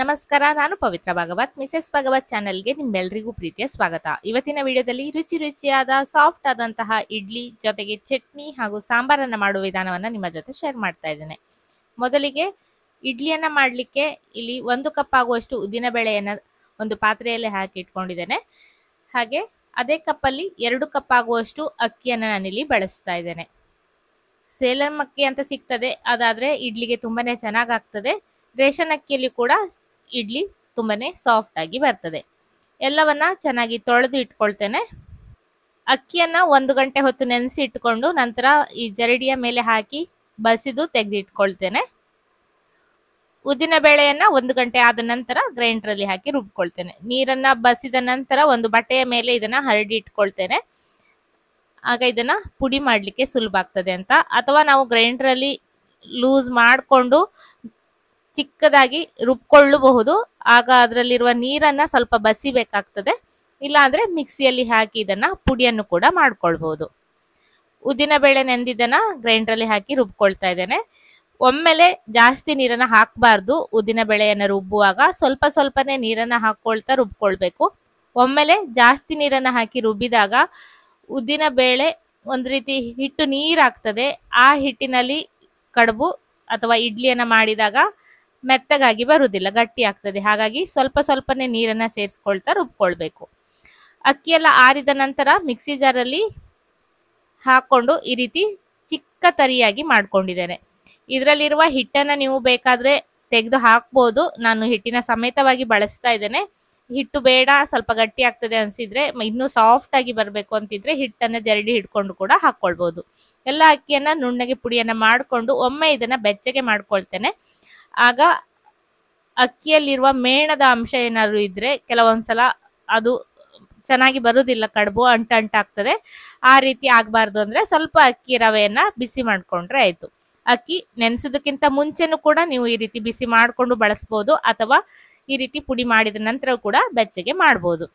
ನಮಸ್ಕಾರ ನಾನು ಪವಿತ್ರ ಭಾಗವತ್ ಮಿಸೆಸ್ ಭಾಗವತ್ ಚಾನೆಲ್ಗೆ ನಿಮ್ಮೆಲ್ಲರಿಗೂ ಪ್ರೀತಿಯ ಸ್ವಾಗತ ಇವತ್ತಿನ ವಿಡಿಯೋದಲ್ಲಿ ರುಚಿ ರುಚಿಯಾದ ಸಾಫ್ಟ್ ಆದಂತಹ ಇಡ್ಲಿ ಜೊತೆಗೆ ಚಟ್ನಿ ಹಾಗೂ ಸಾಂಬಾರನ್ನು ಮಾಡುವ ವಿಧಾನವನ್ನು ನಿಮ್ಮ ಜೊತೆ ಶೇರ್ ಮಾಡ್ತಾ ಇದ್ದೇನೆ ಮೊದಲಿಗೆ ಇಡ್ಲಿಯನ್ನು ಮಾಡಲಿಕ್ಕೆ ಇಲ್ಲಿ ಒಂದು ಕಪ್ ಆಗುವಷ್ಟು ಉದ್ದಿನಬೇಳೆಯನ್ನು ಒಂದು ಪಾತ್ರೆಯಲ್ಲಿ ಹಾಕಿ ಇಟ್ಕೊಂಡಿದ್ದೇನೆ ಹಾಗೆ ಅದೇ ಕಪ್ಪಲ್ಲಿ ಎರಡು ಕಪ್ ಆಗುವಷ್ಟು ಅಕ್ಕಿಯನ್ನು ನಾನಿಲ್ಲಿ ಬಳಸ್ತಾ ಇದ್ದೇನೆ ಸೇಲಂ ಅಕ್ಕಿ ಅಂತ ಸಿಗ್ತದೆ ಅದಾದರೆ ಇಡ್ಲಿಗೆ ತುಂಬಾ ಚೆನ್ನಾಗಾಗ್ತದೆ ರೇಷನ್ ಅಕ್ಕಿಯಲ್ಲಿ ಕೂಡ ಇಡ್ಲಿ ತುಂಬಾನೇ ಸಾಫ್ಟ್ ಆಗಿ ಬರ್ತದೆ ಎಲ್ಲವನ್ನ ಚೆನ್ನಾಗಿ ತೊಳೆದು ಇಟ್ಕೊಳ್ತೇನೆ ಅಕ್ಕಿಯನ್ನ ಒಂದು ಗಂಟೆ ಹೊತ್ತು ನೆನೆಸಿ ಇಟ್ಕೊಂಡು ನಂತರ ಈ ಜರಡಿಯ ಮೇಲೆ ಹಾಕಿ ಬಸಿದು ತೆಗೆದಿಟ್ಕೊಳ್ತೇನೆ ಉದ್ದಿನ ಬೇಳೆಯನ್ನ ಒಂದು ಗಂಟೆ ಆದ ನಂತರ ಗ್ರೈಂಡ್ರಲ್ಲಿ ಹಾಕಿ ರುಬ್ಕೊಳ್ತೇನೆ ನೀರನ್ನ ಬಸಿದ ನಂತರ ಒಂದು ಬಟ್ಟೆಯ ಮೇಲೆ ಇದನ್ನ ಹರಡಿ ಇಟ್ಕೊಳ್ತೇನೆ ಆಗ ಇದನ್ನ ಪುಡಿ ಮಾಡಲಿಕ್ಕೆ ಸುಲಭ ಆಗ್ತದೆ ಅಂತ ಅಥವಾ ನಾವು ಗ್ರೈಂಡ್ರಲ್ಲಿ ಲೂಸ್ ಮಾಡಿಕೊಂಡು ಚಿಕ್ಕದಾಗಿ ರುಬ್ಕೊಳ್ಳಬಹುದು ಆಗ ಅದರಲ್ಲಿರುವ ನೀರನ್ನ ಸ್ವಲ್ಪ ಬಸಿಬೇಕಾಗ್ತದೆ ಇಲ್ಲಾಂದ್ರೆ ಮಿಕ್ಸಿಯಲ್ಲಿ ಹಾಕಿ ಇದನ್ನ ಪುಡಿಯನ್ನು ಕೂಡ ಮಾಡ್ಕೊಳ್ಬಹುದು ಬೇಳೆ ನೆಂದಿದ್ದನ್ನ ಗ್ರೈಂಡ್ರಲ್ಲಿ ಹಾಕಿ ರುಬ್ಕೊಳ್ತಾ ಇದ್ದೇನೆ ಒಮ್ಮೆಲೆ ಜಾಸ್ತಿ ನೀರನ್ನ ಹಾಕಬಾರ್ದು ಉದ್ದಿನ ಬೆಳೆಯನ್ನು ರುಬ್ಬುವಾಗ ಸ್ವಲ್ಪ ಸ್ವಲ್ಪನೇ ನೀರನ್ನ ಹಾಕೊಳ್ತಾ ರುಬ್ಕೊಳ್ಬೇಕು ಒಮ್ಮೆಲೆ ಜಾಸ್ತಿ ನೀರನ್ನ ಹಾಕಿ ರುಬ್ಬಿದಾಗ ಉದ್ದಿನ ಬೇಳೆ ಒಂದು ರೀತಿ ಹಿಟ್ಟು ನೀರಾಗ್ತದೆ ಆ ಹಿಟ್ಟಿನಲ್ಲಿ ಕಡುಬು ಅಥವಾ ಇಡ್ಲಿಯನ್ನು ಮಾಡಿದಾಗ ಮೆತ್ತಗಾಗಿ ಬರುವುದಿಲ್ಲ ಗಟ್ಟಿ ಆಗ್ತದೆ ಹಾಗಾಗಿ ಸ್ವಲ್ಪ ಸ್ವಲ್ಪನೇ ನೀರನ್ನು ಸೇರಿಸ್ಕೊಳ್ತಾ ರುಬ್ಕೊಳ್ಬೇಕು ಅಕ್ಕಿಯೆಲ್ಲ ಆರಿದ ನಂತರ ಮಿಕ್ಸಿ ಜಾರಲ್ಲಿ ಹಾಕ್ಕೊಂಡು ಈ ರೀತಿ ಚಿಕ್ಕ ತರಿಯಾಗಿ ಮಾಡ್ಕೊಂಡಿದ್ದೇನೆ ಇದರಲ್ಲಿರುವ ಹಿಟ್ಟನ್ನು ನೀವು ಬೇಕಾದರೆ ತೆಗೆದು ಹಾಕ್ಬೋದು ನಾನು ಹಿಟ್ಟಿನ ಸಮೇತವಾಗಿ ಬಳಸ್ತಾ ಇದ್ದೇನೆ ಹಿಟ್ಟು ಬೇಡ ಸ್ವಲ್ಪ ಗಟ್ಟಿ ಆಗ್ತದೆ ಅನಿಸಿದರೆ ಇನ್ನೂ ಸಾಫ್ಟ್ ಆಗಿ ಬರಬೇಕು ಅಂತಿದ್ರೆ ಹಿಟ್ಟನ್ನು ಜರಡಿ ಹಿಡ್ಕೊಂಡು ಕೂಡ ಹಾಕ್ಕೊಳ್ಬೋದು ಎಲ್ಲ ಅಕ್ಕಿಯನ್ನು ನುಣ್ಣಗೆ ಪುಡಿಯನ್ನು ಮಾಡಿಕೊಂಡು ಒಮ್ಮೆ ಇದನ್ನು ಬೆಚ್ಚಗೆ ಮಾಡ್ಕೊಳ್ತೇನೆ ಆಗ ಅಕ್ಕಿಯಲ್ಲಿರುವ ಮೇಣದ ಅಂಶ ಏನಾದ್ರು ಇದ್ರೆ ಕೆಲವೊಂದ್ಸಲ ಅದು ಚೆನ್ನಾಗಿ ಬರುದಿಲ್ಲ ಕಡುಬು ಅಂಟ ಅಂಟಾಗ್ತದೆ ಆ ರೀತಿ ಆಗ್ಬಾರ್ದು ಅಂದ್ರೆ ಸ್ವಲ್ಪ ಅಕ್ಕಿ ರವೆಯನ್ನ ಬಿಸಿ ಮಾಡ್ಕೊಂಡ್ರೆ ಆಯ್ತು ಅಕ್ಕಿ ನೆನೆಸೋದಕ್ಕಿಂತ ಮುಂಚೆನೂ ಕೂಡ ನೀವು ಈ ರೀತಿ ಬಿಸಿ ಮಾಡಿಕೊಂಡು ಬಳಸ್ಬೋದು ಅಥವಾ ಈ ರೀತಿ ಪುಡಿ ಮಾಡಿದ ನಂತರ ಕೂಡ ಬೆಚ್ಚಗೆ ಮಾಡ್ಬೋದು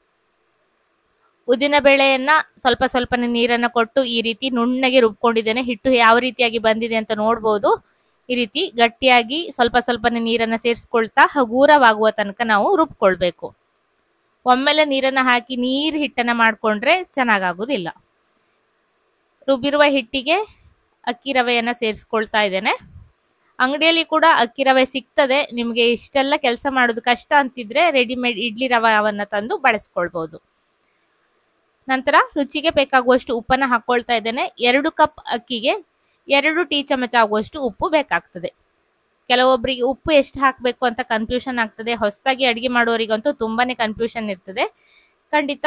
ಉದ್ದಿನ ಬೇಳೆಯನ್ನ ಸ್ವಲ್ಪ ಸ್ವಲ್ಪನೇ ನೀರನ್ನು ಕೊಟ್ಟು ಈ ರೀತಿ ನುಣ್ಣಗೆ ರುಬ್ಕೊಂಡಿದ್ದೇನೆ ಹಿಟ್ಟು ಯಾವ ರೀತಿಯಾಗಿ ಬಂದಿದೆ ಅಂತ ನೋಡ್ಬೋದು ಈ ರೀತಿ ಗಟ್ಟಿಯಾಗಿ ಸ್ವಲ್ಪ ಸ್ವಲ್ಪನೇ ನೀರನ್ನು ಸೇರಿಸ್ಕೊಳ್ತಾ ಹಗೂರವಾಗುವ ತನಕ ನಾವು ರುಬ್ಕೊಳ್ಬೇಕು ಒಮ್ಮೆಲೆ ನೀರನ್ನು ಹಾಕಿ ನೀರು ಹಿಟ್ಟನ್ನು ಮಾಡಿಕೊಂಡ್ರೆ ಚೆನ್ನಾಗಾಗೋದಿಲ್ಲ ರುಬ್ಬಿರುವ ಹಿಟ್ಟಿಗೆ ಅಕ್ಕಿ ರವೆಯನ್ನು ಸೇರಿಸ್ಕೊಳ್ತಾ ಇದ್ದೇನೆ ಅಂಗಡಿಯಲ್ಲಿ ಕೂಡ ಅಕ್ಕಿ ರವೆ ಸಿಗ್ತದೆ ನಿಮಗೆ ಇಷ್ಟೆಲ್ಲ ಕೆಲಸ ಮಾಡೋದು ಕಷ್ಟ ಅಂತಿದ್ರೆ ರೆಡಿಮೇಡ್ ಇಡ್ಲಿ ರವೆಯನ್ನು ತಂದು ಬಳಸ್ಕೊಳ್ಬೋದು ನಂತರ ರುಚಿಗೆ ಬೇಕಾಗುವಷ್ಟು ಉಪ್ಪನ್ನು ಹಾಕ್ಕೊಳ್ತಾ ಇದ್ದೇನೆ ಎರಡು ಕಪ್ ಅಕ್ಕಿಗೆ ಎರಡು ಟೀ ಚಮಚ ಆಗುವಷ್ಟು ಉಪ್ಪು ಬೇಕಾಗ್ತದೆ ಕೆಲವೊಬ್ಬರಿಗೆ ಉಪ್ಪು ಎಷ್ಟು ಹಾಕಬೇಕು ಅಂತ ಕನ್ಫ್ಯೂಷನ್ ಆಗ್ತದೆ ಹೊಸದಾಗಿ ಅಡುಗೆ ಮಾಡೋರಿಗಂತೂ ತುಂಬಾ ಕನ್ಫ್ಯೂಷನ್ ಇರ್ತದೆ ಖಂಡಿತ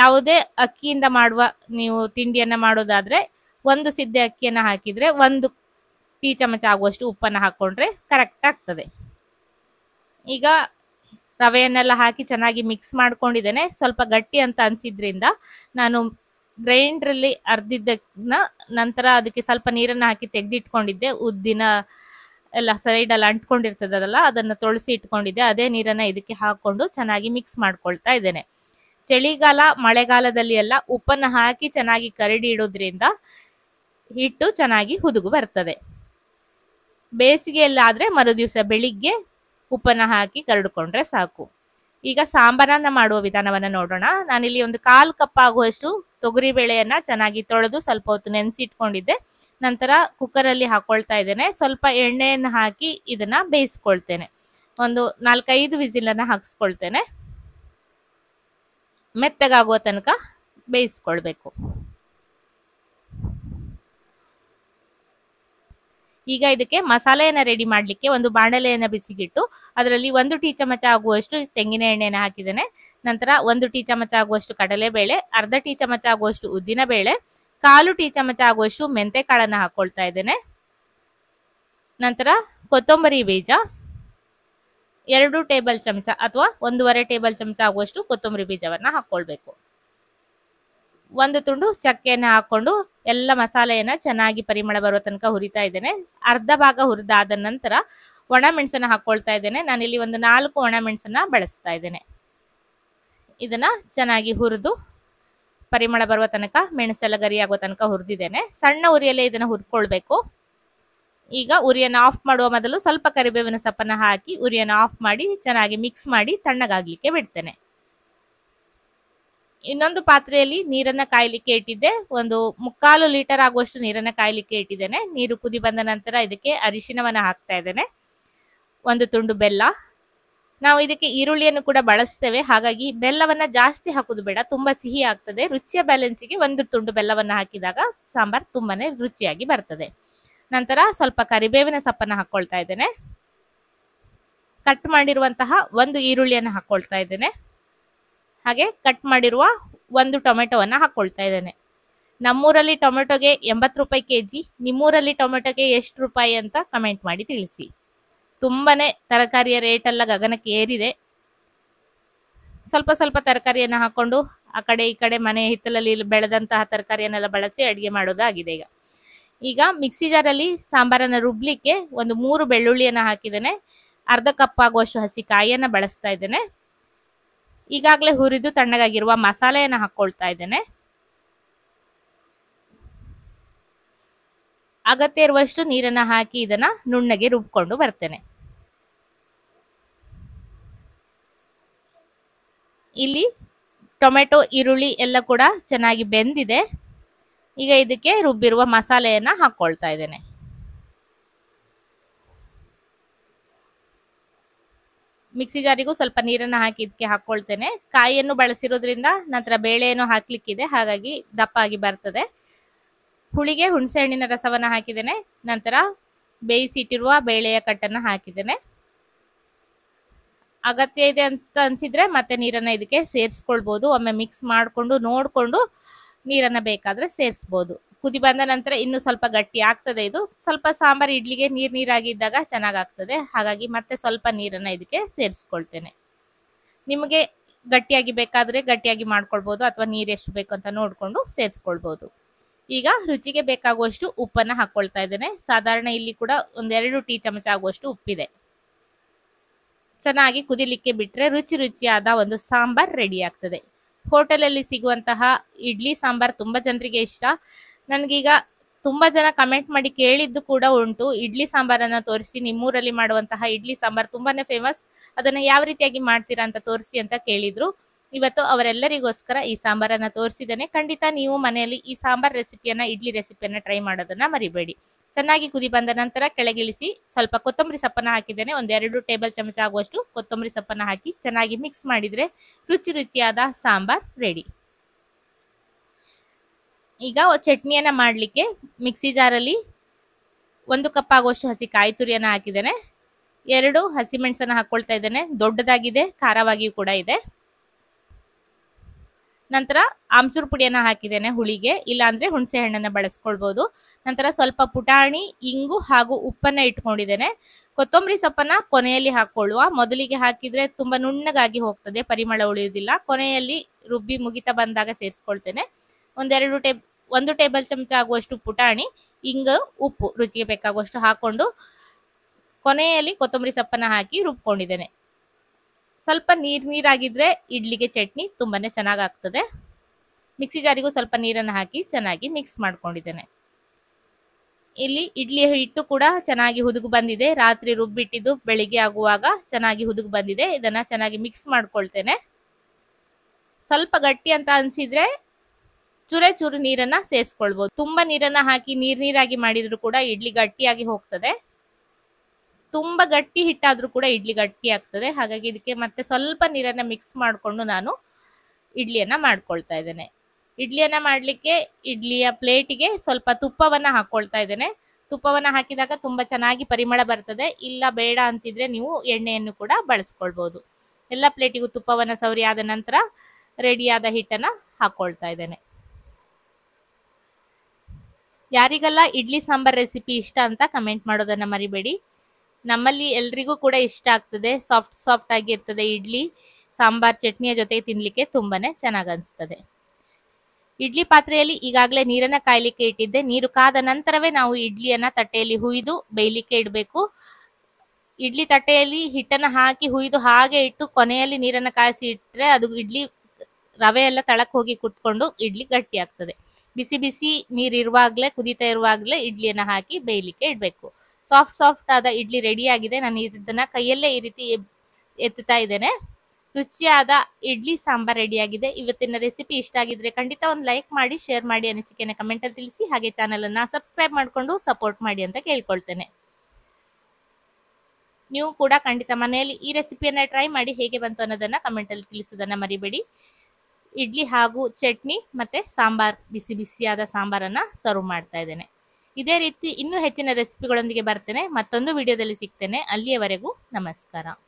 ಯಾವುದೇ ಅಕ್ಕಿಯಿಂದ ಮಾಡುವ ನೀವು ತಿಂಡಿಯನ್ನು ಮಾಡೋದಾದರೆ ಒಂದು ಸಿದ್ದೆ ಅಕ್ಕಿಯನ್ನು ಹಾಕಿದರೆ ಒಂದು ಟೀ ಚಮಚ ಆಗುವಷ್ಟು ಉಪ್ಪನ್ನು ಹಾಕ್ಕೊಂಡ್ರೆ ಕರೆಕ್ಟ್ ಆಗ್ತದೆ ಈಗ ರವೆಯನ್ನೆಲ್ಲ ಹಾಕಿ ಚೆನ್ನಾಗಿ ಮಿಕ್ಸ್ ಮಾಡ್ಕೊಂಡಿದ್ದೇನೆ ಸ್ವಲ್ಪ ಗಟ್ಟಿ ಅಂತ ಅನಿಸಿದ್ರಿಂದ ನಾನು ಗ್ರೈಂಡ್ರಲ್ಲಿ ಅರ್ದಿದ್ದನ್ನ ನಂತರ ಅದಕ್ಕೆ ಸ್ವಲ್ಪ ನೀರನ್ನು ಹಾಕಿ ತೆಗೆದಿಟ್ಕೊಂಡಿದ್ದೆ ಉದ್ದಿನ ಎಲ್ಲ ಸೈಡಲ್ಲಿ ಅಂಟ್ಕೊಂಡಿರ್ತದಲ್ಲ ಅದನ್ನು ತೊಳಸಿ ಇಟ್ಕೊಂಡಿದ್ದೆ ಅದೇ ನೀರನ್ನು ಇದಕ್ಕೆ ಹಾಕ್ಕೊಂಡು ಚೆನ್ನಾಗಿ ಮಿಕ್ಸ್ ಮಾಡ್ಕೊಳ್ತಾ ಇದ್ದೇನೆ ಚಳಿಗಾಲ ಮಳೆಗಾಲದಲ್ಲಿ ಎಲ್ಲ ಉಪ್ಪನ್ನು ಹಾಕಿ ಚೆನ್ನಾಗಿ ಕರಡಿ ಇಡೋದ್ರಿಂದ ಹಿಟ್ಟು ಚೆನ್ನಾಗಿ ಹುದುಗು ಬರ್ತದೆ ಬೇಸಿಗೆಯಲ್ಲಿ ಆದರೆ ಮರುದಿವಸ ಬೆಳಿಗ್ಗೆ ಉಪ್ಪನ್ನು ಹಾಕಿ ಕರಡ್ಕೊಂಡ್ರೆ ಸಾಕು ಈಗ ಸಾಂಬಾರನ್ನು ಮಾಡುವ ವಿಧಾನವನ್ನು ನೋಡೋಣ ನಾನಿಲ್ಲಿ ಒಂದು ಕಾಲು ಕಪ್ ಆಗುವಷ್ಟು ತೊಗರಿ ಬೇಳೆಯನ್ನ ಚೆನ್ನಾಗಿ ತೊಳೆದು ಸ್ವಲ್ಪ ಹೊತ್ತು ನೆನೆಸಿಟ್ಕೊಂಡಿದ್ದೆ ನಂತರ ಕುಕ್ಕರಲ್ಲಿ ಹಾಕೊಳ್ತಾ ಇದ್ದೇನೆ ಸ್ವಲ್ಪ ಎಣ್ಣೆಯನ್ನ ಹಾಕಿ ಇದನ್ನ ಬೇಯಿಸ್ಕೊಳ್ತೇನೆ ಒಂದು ನಾಲ್ಕೈದು ವಿಸಿಲನ್ನು ಹಾಕಿಸ್ಕೊಳ್ತೇನೆ ಮೆತ್ತಗಾಗುವ ತನಕ ಬೇಯಿಸ್ಕೊಳ್ಬೇಕು ಈಗ ಇದಕ್ಕೆ ಮಸಾಲೆಯನ್ನ ರೆಡಿ ಮಾಡ್ಲಿಕ್ಕೆ ಒಂದು ಬಾಣಲೆಯನ್ನ ಬಿಸಿಗಿಟ್ಟು ಅದರಲ್ಲಿ ಒಂದು ಟೀ ಚಮಚ ಆಗುವಷ್ಟು ತೆಂಗಿನ ಎಣ್ಣೆನ ಹಾಕಿದ್ದೇನೆ ನಂತರ ಒಂದು ಟೀ ಚಮಚ ಆಗುವಷ್ಟು ಕಡಲೆಬೇಳೆ ಅರ್ಧ ಟೀ ಚಮಚ ಆಗುವಷ್ಟು ಉದ್ದಿನ ಬೇಳೆ ಕಾಲು ಟೀ ಚಮಚ ಆಗುವಷ್ಟು ಮೆಂತೆ ಕಾಳನ್ನ ಹಾಕೊಳ್ತಾ ಇದ್ದೇನೆ ನಂತರ ಕೊತ್ತಂಬರಿ ಬೀಜ ಎರಡು ಟೇಬಲ್ ಚಮಚ ಅಥವಾ ಒಂದೂವರೆ ಟೇಬಲ್ ಚಮಚ ಆಗುವಷ್ಟು ಕೊತ್ತಂಬರಿ ಬೀಜವನ್ನು ಹಾಕೊಳ್ಬೇಕು ಒಂದು ತುಂಡು ಚಕ್ಕೆಯನ್ನ ಹಾಕೊಂಡು ಎಲ್ಲ ಮಸಾಲೆಯನ್ನ ಚೆನ್ನಾಗಿ ಪರಿಮಳ ಬರುವ ತನಕ ಹುರಿತಾ ಇದ್ದೇನೆ ಅರ್ಧ ಭಾಗ ಹುರಿದಾದ ನಂತರ ಒಣ ಮೆಣಸನ್ನ ಹಾಕೊಳ್ತಾ ಇದ್ದೇನೆ ನಾನಿಲ್ಲಿ ಒಂದು ನಾಲ್ಕು ಒಣ ಮೆಣಸನ್ನ ಬಳಸ್ತಾ ಇದ್ದೇನೆ ಇದನ್ನ ಚೆನ್ನಾಗಿ ಹುರಿದು ಪರಿಮಳ ಬರುವ ತನಕ ಮೆಣಸೆಲ್ಲ ಗರಿಯಾಗುವ ತನಕ ಹುರಿದಿದ್ದೇನೆ ಸಣ್ಣ ಉರಿಯಲ್ಲೇ ಇದನ್ನ ಹುರ್ಕೊಳ್ಬೇಕು ಈಗ ಉರಿಯನ್ನು ಆಫ್ ಮಾಡುವ ಮೊದಲು ಸ್ವಲ್ಪ ಕರಿಬೇವಿನ ಸೊಪ್ಪನ್ನು ಹಾಕಿ ಉರಿಯನ್ನು ಆಫ್ ಮಾಡಿ ಚೆನ್ನಾಗಿ ಮಿಕ್ಸ್ ಮಾಡಿ ತಣ್ಣಗಾಗಲಿಕ್ಕೆ ಬಿಡ್ತೇನೆ ಇನ್ನೊಂದು ಪಾತ್ರೆಯಲ್ಲಿ ನೀರನ್ನ ಕಾಯ್ಲಿಕ್ಕೆ ಇಟ್ಟಿದ್ದೆ ಒಂದು ಮುಕ್ಕಾಲು ಲೀಟರ್ ಆಗುವಷ್ಟು ನೀರನ್ನ ಕಾಯ್ಲಿಕ್ಕೆ ಇಟ್ಟಿದ್ದೇನೆ ನೀರು ಕುದಿ ಬಂದ ನಂತರ ಇದಕ್ಕೆ ಅರಿಶಿನವನ್ನ ಹಾಕ್ತಾ ಇದ್ದೇನೆ ಒಂದು ತುಂಡು ಬೆಲ್ಲ ನಾವು ಇದಕ್ಕೆ ಈರುಳ್ಳಿಯನ್ನು ಕೂಡ ಬಳಸ್ತೇವೆ ಹಾಗಾಗಿ ಬೆಲ್ಲವನ್ನ ಜಾಸ್ತಿ ಹಾಕುದು ಬೇಡ ತುಂಬಾ ಸಿಹಿ ಆಗ್ತದೆ ರುಚಿಯ ಬ್ಯಾಲೆನ್ಸ್ಗೆ ಒಂದು ತುಂಡು ಬೆಲ್ಲವನ್ನು ಹಾಕಿದಾಗ ಸಾಂಬಾರ್ ತುಂಬಾನೇ ರುಚಿಯಾಗಿ ಬರ್ತದೆ ನಂತರ ಸ್ವಲ್ಪ ಕರಿಬೇವಿನ ಸೊಪ್ಪನ್ನು ಹಾಕೊಳ್ತಾ ಇದ್ದೇನೆ ಕಟ್ ಮಾಡಿರುವಂತಹ ಒಂದು ಈರುಳ್ಳಿಯನ್ನು ಹಾಕೊಳ್ತಾ ಇದ್ದೇನೆ ಹಾಗೆ ಕಟ್ ಮಾಡಿರುವ ಒಂದು ಟೊಮೆಟೊವನ್ನು ಹಾಕೊಳ್ತಾ ಇದ್ದೇನೆ ನಮ್ಮೂರಲ್ಲಿ ಟೊಮೆಟೊಗೆ ಎಂಬತ್ತು ರೂಪಾಯಿ ಕೆ ಜಿ ನಿಮ್ಮೂರಲ್ಲಿ ಟೊಮೆಟೊಗೆ ಎಷ್ಟು ರೂಪಾಯಿ ಅಂತ ಕಮೆಂಟ್ ಮಾಡಿ ತಿಳಿಸಿ ತುಂಬನೇ ತರಕಾರಿಯ ರೇಟೆಲ್ಲ ಗಗನಕ್ಕೆ ಏರಿದೆ ಸ್ವಲ್ಪ ಸ್ವಲ್ಪ ತರಕಾರಿಯನ್ನು ಹಾಕೊಂಡು ಆ ಕಡೆ ಈ ಕಡೆ ಮನೆ ಹಿತ್ತಲಲ್ಲಿ ಬೆಳೆದಂತಹ ತರಕಾರಿಯನ್ನೆಲ್ಲ ಬಳಸಿ ಅಡುಗೆ ಮಾಡೋದಾಗಿದೆ ಈಗ ಈಗ ಮಿಕ್ಸಿ ಜಾರಲ್ಲಿ ಸಾಂಬಾರನ್ನು ರುಬ್ಲಿಕ್ಕೆ ಒಂದು ಮೂರು ಬೆಳ್ಳುಳ್ಳಿಯನ್ನು ಹಾಕಿದ್ದೇನೆ ಅರ್ಧ ಕಪ್ ಆಗುವಷ್ಟು ಹಸಿ ಕಾಯಿಯನ್ನು ಬಳಸ್ತಾ ಇದ್ದೇನೆ ಈಗಾಗಲೇ ಹುರಿದು ತಣ್ಣಗಾಗಿರುವ ಮಸಾಲೆಯನ್ನು ಹಾಕೊಳ್ತಾ ಇದ್ದೇನೆ ಅಗತ್ಯ ಇರುವಷ್ಟು ನೀರನ್ನು ಹಾಕಿ ಇದನ್ನ ನುಣ್ಣಗೆ ರುಬ್ಕೊಂಡು ಬರ್ತೇನೆ ಇಲ್ಲಿ ಟೊಮೆಟೊ ಈರುಳ್ಳಿ ಎಲ್ಲ ಕೂಡ ಚೆನ್ನಾಗಿ ಬೆಂದಿದೆ ಈಗ ಇದಕ್ಕೆ ರುಬ್ಬಿರುವ ಮಸಾಲೆಯನ್ನು ಹಾಕ್ಕೊಳ್ತಾ ಇದ್ದೇನೆ ಮಿಕ್ಸಿ ಜಾರಿಗೂ ಸ್ವಲ್ಪ ನೀರನ್ನು ಹಾಕಿ ಇದಕ್ಕೆ ಹಾಕ್ಕೊಳ್ತೇನೆ ಕಾಯಿಯನ್ನು ಬಳಸಿರೋದ್ರಿಂದ ನಂತರ ಬೇಳೆಯನ್ನು ಹಾಕ್ಲಿಕ್ಕಿದೆ ಹಾಗಾಗಿ ದಪ್ಪ ಆಗಿ ಬರ್ತದೆ ಹುಳಿಗೆ ಹುಣಸೆ ಹಣ್ಣಿನ ರಸವನ್ನು ಹಾಕಿದ್ದೇನೆ ನಂತರ ಬೇಯಿಸಿಟ್ಟಿರುವ ಬೇಳೆಯ ಕಟ್ಟನ್ನು ಹಾಕಿದ್ದೇನೆ ಅಗತ್ಯ ಇದೆ ಅಂತ ಅನ್ಸಿದ್ರೆ ಮತ್ತೆ ನೀರನ್ನು ಇದಕ್ಕೆ ಸೇರಿಸ್ಕೊಳ್ಬೋದು ಒಮ್ಮೆ ಮಿಕ್ಸ್ ಮಾಡಿಕೊಂಡು ನೋಡಿಕೊಂಡು ನೀರನ್ನು ಬೇಕಾದರೆ ಸೇರಿಸ್ಬೋದು ಕುದಿ ಬಂದ ನಂತರ ಇನ್ನು ಸ್ವಲ್ಪ ಗಟ್ಟಿ ಆಗ್ತದೆ ಇದು ಸ್ವಲ್ಪ ಸಾಂಬಾರ್ ಇಡ್ಲಿಗೆ ನೀರು ನೀರಾಗಿದ್ದಾಗ ಚೆನ್ನಾಗಾಗ್ತದೆ ಹಾಗಾಗಿ ಮತ್ತೆ ಸ್ವಲ್ಪ ನೀರನ್ನ ಇದಕ್ಕೆ ಸೇರಿಸ್ಕೊಳ್ತೇನೆ ನಿಮಗೆ ಗಟ್ಟಿಯಾಗಿ ಬೇಕಾದ್ರೆ ಗಟ್ಟಿಯಾಗಿ ಮಾಡ್ಕೊಳ್ಬಹುದು ಅಥವಾ ನೀರ್ ಎಷ್ಟು ಬೇಕು ಅಂತ ನೋಡ್ಕೊಂಡು ಸೇರಿಸ್ಕೊಳ್ಬಹುದು ಈಗ ರುಚಿಗೆ ಬೇಕಾಗುವಷ್ಟು ಉಪ್ಪನ್ನ ಹಾಕೊಳ್ತಾ ಇದ್ದೇನೆ ಸಾಧಾರಣ ಇಲ್ಲಿ ಕೂಡ ಒಂದೆರಡು ಟೀ ಚಮಚ ಆಗುವಷ್ಟು ಉಪ್ಪಿದೆ ಚೆನ್ನಾಗಿ ಕುದಿಲಿಕ್ಕೆ ಬಿಟ್ಟರೆ ರುಚಿ ರುಚಿಯಾದ ಒಂದು ಸಾಂಬಾರ್ ರೆಡಿ ಆಗ್ತದೆ ಹೋಟೆಲಲ್ಲಿ ಸಿಗುವಂತಹ ಇಡ್ಲಿ ಸಾಂಬಾರ್ ತುಂಬಾ ಜನರಿಗೆ ಇಷ್ಟ ನನಗೀಗ ತುಂಬಾ ಜನ ಕಮೆಂಟ್ ಮಾಡಿ ಕೇಳಿದ್ದು ಕೂಡ ಉಂಟು ಇಡ್ಲಿ ಸಾಂಬಾರನ್ನ ತೋರಿಸಿ ನಿಮ್ಮೂರಲ್ಲಿ ಮಾಡುವಂತಹ ಇಡ್ಲಿ ಸಾಂಬಾರ್ ತುಂಬಾನೇ ಫೇಮಸ್ ಅದನ್ನ ಯಾವ ರೀತಿಯಾಗಿ ಮಾಡ್ತೀರಾ ಅಂತ ತೋರಿಸಿ ಅಂತ ಕೇಳಿದ್ರು ಇವತ್ತು ಅವರೆಲ್ಲರಿಗೋಸ್ಕರ ಈ ಸಾಂಬಾರನ್ನ ತೋರಿಸಿದ್ದೇನೆ ಖಂಡಿತ ನೀವು ಮನೆಯಲ್ಲಿ ಈ ಸಾಂಬಾರ್ ರೆಸಿಪಿಯನ್ನ ಇಡ್ಲಿ ರೆಸಿಪಿಯನ್ನ ಟ್ರೈ ಮಾಡೋದನ್ನ ಮರಿಬೇಡಿ ಚೆನ್ನಾಗಿ ಕುದಿ ಬಂದ ನಂತರ ಕೆಳಗಿಳಿಸಿ ಸ್ವಲ್ಪ ಕೊತ್ತಂಬರಿ ಸೊಪ್ಪನ್ನ ಹಾಕಿದ್ದೇನೆ ಒಂದೆರಡು ಟೇಬಲ್ ಚಮಚ ಆಗುವಷ್ಟು ಕೊತ್ತಂಬರಿ ಸೊಪ್ಪನ್ನ ಹಾಕಿ ಚೆನ್ನಾಗಿ ಮಿಕ್ಸ್ ಮಾಡಿದ್ರೆ ರುಚಿ ರುಚಿಯಾದ ಸಾಂಬಾರ್ ರೆಡಿ ಈಗ ಚಟ್ನಿಯನ್ನ ಮಾಡಲಿಕ್ಕೆ ಮಿಕ್ಸಿ ಜಾರಲ್ಲಿ ಒಂದು ಕಪ್ ಆಗುವಷ್ಟು ಹಸಿ ಕಾಯಿ ತುರಿಯನ್ನು ಹಾಕಿದ್ದೇನೆ ಎರಡು ಮೆಣಸನ್ನ ಹಾಕೊಳ್ತಾ ಇದ್ದೇನೆ ದೊಡ್ಡದಾಗಿದೆ ಖಾರವಾಗಿಯೂ ಕೂಡ ಇದೆ ನಂತರ ಆಮ್ಚೂರು ಪುಡಿಯನ್ನ ಹಾಕಿದ್ದೇನೆ ಹುಳಿಗೆ ಇಲ್ಲಾಂದ್ರೆ ಹುಣಸೆ ಹಣ್ಣನ್ನ ಬಳಸ್ಕೊಳ್ಬೋದು ನಂತರ ಸ್ವಲ್ಪ ಪುಟಾಣಿ ಇಂಗು ಹಾಗೂ ಉಪ್ಪನ್ನ ಇಟ್ಕೊಂಡಿದ್ದೇನೆ ಕೊತ್ತಂಬರಿ ಸೊಪ್ಪನ್ನ ಕೊನೆಯಲ್ಲಿ ಹಾಕೊಳ್ಳುವ ಮೊದಲಿಗೆ ಹಾಕಿದ್ರೆ ತುಂಬ ನುಣ್ಣಗಾಗಿ ಹೋಗ್ತದೆ ಪರಿಮಳ ಉಳಿಯುವುದಿಲ್ಲ ಕೊನೆಯಲ್ಲಿ ರುಬ್ಬಿ ಮುಗಿತಾ ಬಂದಾಗ ಸೇರಿಸ್ಕೊಳ್ತೇನೆ ಒಂದೆರಡು ಟೇಬ್ ಒಂದು ಟೇಬಲ್ ಚಮಚ ಆಗುವಷ್ಟು ಪುಟಾಣಿ ಹಿಂಗ ಉಪ್ಪು ರುಚಿಗೆ ಬೇಕಾಗುವಷ್ಟು ಹಾಕೊಂಡು ಕೊನೆಯಲ್ಲಿ ಕೊತ್ತಂಬರಿ ಸೊಪ್ಪನ್ನ ಹಾಕಿ ರುಬ್ಕೊಂಡಿದ್ದೇನೆ ಸ್ವಲ್ಪ ನೀರ್ ನೀರಾಗಿದ್ರೆ ಇಡ್ಲಿಗೆ ಚಟ್ನಿ ತುಂಬಾನೇ ಚೆನ್ನಾಗಿ ಆಗ್ತದೆ ಮಿಕ್ಸಿ ಜಾರಿಗೂ ಸ್ವಲ್ಪ ನೀರನ್ನು ಹಾಕಿ ಚೆನ್ನಾಗಿ ಮಿಕ್ಸ್ ಮಾಡ್ಕೊಂಡಿದ್ದೇನೆ ಇಲ್ಲಿ ಇಡ್ಲಿ ಹಿಟ್ಟು ಕೂಡ ಚೆನ್ನಾಗಿ ಹುದುಗು ಬಂದಿದೆ ರಾತ್ರಿ ರುಬ್ಬಿಟ್ಟಿದ್ದು ಬೆಳಿಗ್ಗೆ ಆಗುವಾಗ ಚೆನ್ನಾಗಿ ಹುದುಗು ಬಂದಿದೆ ಇದನ್ನ ಚೆನ್ನಾಗಿ ಮಿಕ್ಸ್ ಮಾಡ್ಕೊಳ್ತೇನೆ ಸ್ವಲ್ಪ ಗಟ್ಟಿ ಅಂತ ಅನಿಸಿದ್ರೆ ಚೂರೇ ಚೂರು ನೀರನ್ನ ಸೇರಿಸ್ಕೊಳ್ಬಹುದು ತುಂಬಾ ನೀರನ್ನ ಹಾಕಿ ನೀರ್ ನೀರಾಗಿ ಮಾಡಿದ್ರು ಕೂಡ ಇಡ್ಲಿ ಗಟ್ಟಿಯಾಗಿ ಹೋಗ್ತದೆ ತುಂಬಾ ಗಟ್ಟಿ ಹಿಟ್ಟಾದ್ರೂ ಕೂಡ ಇಡ್ಲಿ ಗಟ್ಟಿ ಆಗ್ತದೆ ಹಾಗಾಗಿ ಇದಕ್ಕೆ ಮತ್ತೆ ಸ್ವಲ್ಪ ನೀರನ್ನ ಮಿಕ್ಸ್ ಮಾಡಿಕೊಂಡು ನಾನು ಇಡ್ಲಿಯನ್ನ ಮಾಡ್ಕೊಳ್ತಾ ಇದ್ದೇನೆ ಇಡ್ಲಿಯನ್ನ ಮಾಡಲಿಕ್ಕೆ ಇಡ್ಲಿಯ ಪ್ಲೇಟಿಗೆ ಸ್ವಲ್ಪ ತುಪ್ಪವನ್ನ ಹಾಕೊಳ್ತಾ ಇದ್ದೇನೆ ತುಪ್ಪವನ್ನ ಹಾಕಿದಾಗ ತುಂಬಾ ಚೆನ್ನಾಗಿ ಪರಿಮಳ ಬರ್ತದೆ ಇಲ್ಲ ಬೇಡ ಅಂತಿದ್ರೆ ನೀವು ಎಣ್ಣೆಯನ್ನು ಕೂಡ ಬಳಸ್ಕೊಳ್ಬಹುದು ಎಲ್ಲ ಪ್ಲೇಟಿಗೂ ತುಪ್ಪವನ್ನ ಸೌರಿ ಆದ ನಂತರ ರೆಡಿಯಾದ ಹಿಟ್ಟನ್ನ ಹಾಕೊಳ್ತಾ ಇದ್ದೇನೆ ಯಾರಿಗೆಲ್ಲ ಇಡ್ಲಿ ಸಾಂಬಾರ್ ರೆಸಿಪಿ ಇಷ್ಟ ಅಂತ ಕಮೆಂಟ್ ಮಾಡೋದನ್ನ ಮರಿಬೇಡಿ ನಮ್ಮಲ್ಲಿ ಎಲ್ರಿಗೂ ಕೂಡ ಇಷ್ಟ ಆಗ್ತದೆ ಸಾಫ್ಟ್ ಸಾಫ್ಟ್ ಆಗಿರ್ತದೆ ಇಡ್ಲಿ ಸಾಂಬಾರ್ ಚಟ್ನಿಯ ಜೊತೆ ತಿನ್ಲಿಕ್ಕೆ ತುಂಬಾನೇ ಚೆನ್ನಾಗಿ ಅನ್ಸ್ತದೆ ಇಡ್ಲಿ ಪಾತ್ರೆಯಲ್ಲಿ ಈಗಾಗಲೇ ನೀರನ್ನ ಕಾಯ್ಲಿಕ್ಕೆ ಇಟ್ಟಿದ್ದೆ ನೀರು ಕಾದ ನಂತರವೇ ನಾವು ಇಡ್ಲಿಯನ್ನ ತಟ್ಟೆಯಲ್ಲಿ ಹುಯ್ದು ಬೇಯಲಿಕ್ಕೆ ಇಡಬೇಕು ಇಡ್ಲಿ ತಟ್ಟೆಯಲ್ಲಿ ಹಿಟ್ಟನ್ನ ಹಾಕಿ ಹುಯ್ದು ಹಾಗೆ ಇಟ್ಟು ಕೊನೆಯಲ್ಲಿ ನೀರನ್ನ ಕಾಯಿಸಿ ಇಟ್ಟರೆ ಅದು ಇಡ್ಲಿ ರವೆ ಎಲ್ಲ ತಳಕ್ ಹೋಗಿ ಕುಟ್ಕೊಂಡು ಇಡ್ಲಿ ಗಟ್ಟಿ ಆಗ್ತದೆ ಬಿಸಿ ಬಿಸಿ ನೀರಿರುವಾಗಲೇ ಕುದಿತಾ ಇರುವಾಗಲೇ ಇಡ್ಲಿಯನ್ನು ಹಾಕಿ ಬೇಯಲಿಕ್ಕೆ ಇಡಬೇಕು ಸಾಫ್ಟ್ ಸಾಫ್ಟ್ ಆದ ಇಡ್ಲಿ ರೆಡಿ ಆಗಿದೆ ನಾನು ಇದನ್ನ ಕೈಯಲ್ಲೇ ಈ ರೀತಿ ಎತ್ತುತ್ತಾ ಇದ್ದೇನೆ ರುಚಿಯಾದ ಇಡ್ಲಿ ಸಾಂಬಾರ್ ರೆಡಿಯಾಗಿದೆ ಇವತ್ತಿನ ರೆಸಿಪಿ ಇಷ್ಟ ಆಗಿದ್ರೆ ಖಂಡಿತ ಒಂದು ಲೈಕ್ ಮಾಡಿ ಶೇರ್ ಮಾಡಿ ಅನಿಸಿಕೆನ ಕಮೆಂಟಲ್ಲಿ ತಿಳಿಸಿ ಹಾಗೆ ಅನ್ನ ಸಬ್ಸ್ಕ್ರೈಬ್ ಮಾಡಿಕೊಂಡು ಸಪೋರ್ಟ್ ಮಾಡಿ ಅಂತ ಕೇಳ್ಕೊಳ್ತೇನೆ ನೀವು ಕೂಡ ಖಂಡಿತ ಮನೆಯಲ್ಲಿ ಈ ರೆಸಿಪಿಯನ್ನು ಟ್ರೈ ಮಾಡಿ ಹೇಗೆ ಬಂತು ಅನ್ನೋದನ್ನು ಕಮೆಂಟಲ್ಲಿ ತಿಳಿಸೋದನ್ನ ಮರಿಬೇಡಿ ಇಡ್ಲಿ ಹಾಗೂ ಚಟ್ನಿ ಮತ್ತು ಸಾಂಬಾರ್ ಬಿಸಿ ಬಿಸಿಯಾದ ಸಾಂಬಾರನ್ನು ಸರ್ವ್ ಮಾಡ್ತಾ ಇದ್ದೇನೆ ಇದೇ ರೀತಿ ಇನ್ನೂ ಹೆಚ್ಚಿನ ರೆಸಿಪಿಗಳೊಂದಿಗೆ ಬರ್ತೇನೆ ಮತ್ತೊಂದು ವಿಡಿಯೋದಲ್ಲಿ ಸಿಗ್ತೇನೆ ಅಲ್ಲಿಯವರೆಗೂ ನಮಸ್ಕಾರ